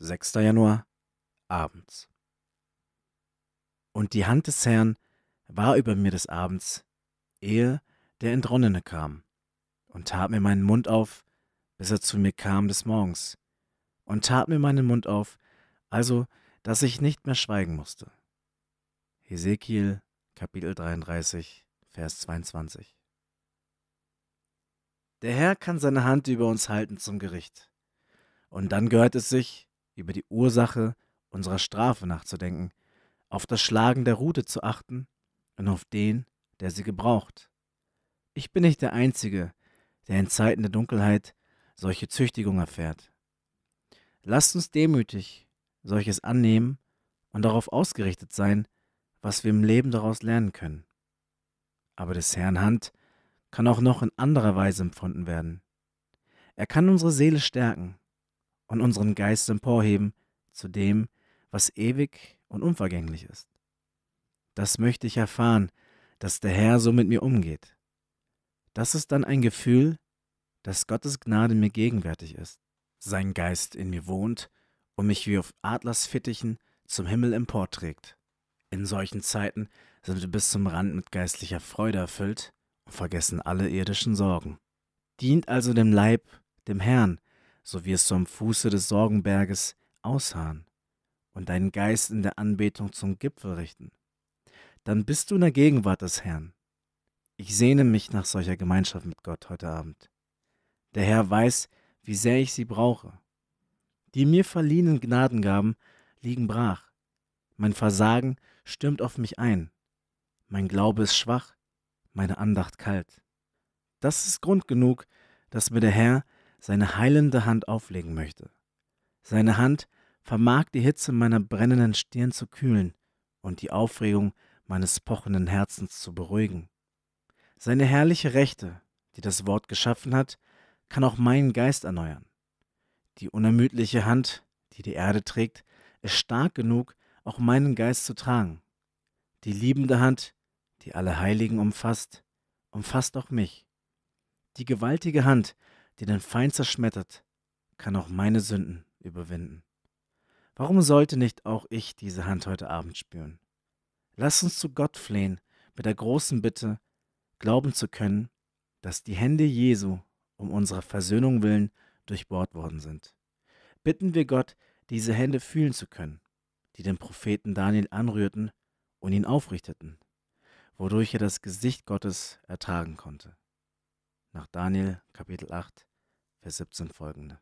6. Januar, abends. Und die Hand des Herrn war über mir des Abends, ehe der Entronnene kam, und tat mir meinen Mund auf, bis er zu mir kam des Morgens, und tat mir meinen Mund auf, also dass ich nicht mehr schweigen musste. Hesekiel Kapitel 33, Vers 22. Der Herr kann seine Hand über uns halten zum Gericht. Und dann gehört es sich, über die Ursache unserer Strafe nachzudenken, auf das Schlagen der Rute zu achten und auf den, der sie gebraucht. Ich bin nicht der Einzige, der in Zeiten der Dunkelheit solche Züchtigung erfährt. Lasst uns demütig solches annehmen und darauf ausgerichtet sein, was wir im Leben daraus lernen können. Aber des Herrn Hand kann auch noch in anderer Weise empfunden werden. Er kann unsere Seele stärken, und unseren Geist emporheben zu dem, was ewig und unvergänglich ist. Das möchte ich erfahren, dass der Herr so mit mir umgeht. Das ist dann ein Gefühl, dass Gottes Gnade mir gegenwärtig ist, sein Geist in mir wohnt und mich wie auf Adlersfittichen zum Himmel emporträgt. In solchen Zeiten sind wir bis zum Rand mit geistlicher Freude erfüllt und vergessen alle irdischen Sorgen. Dient also dem Leib, dem Herrn, so wirst du am Fuße des Sorgenberges ausharren und deinen Geist in der Anbetung zum Gipfel richten. Dann bist du in der Gegenwart des Herrn. Ich sehne mich nach solcher Gemeinschaft mit Gott heute Abend. Der Herr weiß, wie sehr ich sie brauche. Die mir verliehenen Gnadengaben liegen brach. Mein Versagen stürmt auf mich ein. Mein Glaube ist schwach, meine Andacht kalt. Das ist Grund genug, dass mir der Herr seine heilende Hand auflegen möchte. Seine Hand vermag die Hitze meiner brennenden Stirn zu kühlen und die Aufregung meines pochenden Herzens zu beruhigen. Seine herrliche Rechte, die das Wort geschaffen hat, kann auch meinen Geist erneuern. Die unermüdliche Hand, die die Erde trägt, ist stark genug, auch meinen Geist zu tragen. Die liebende Hand, die alle Heiligen umfasst, umfasst auch mich. Die gewaltige Hand, die den Feind zerschmettert, kann auch meine Sünden überwinden. Warum sollte nicht auch ich diese Hand heute Abend spüren? Lass uns zu Gott flehen mit der großen Bitte, glauben zu können, dass die Hände Jesu um unserer Versöhnung willen durchbohrt worden sind. Bitten wir Gott, diese Hände fühlen zu können, die den Propheten Daniel anrührten und ihn aufrichteten, wodurch er das Gesicht Gottes ertragen konnte. Nach Daniel Kapitel 8, Vers 17 folgende.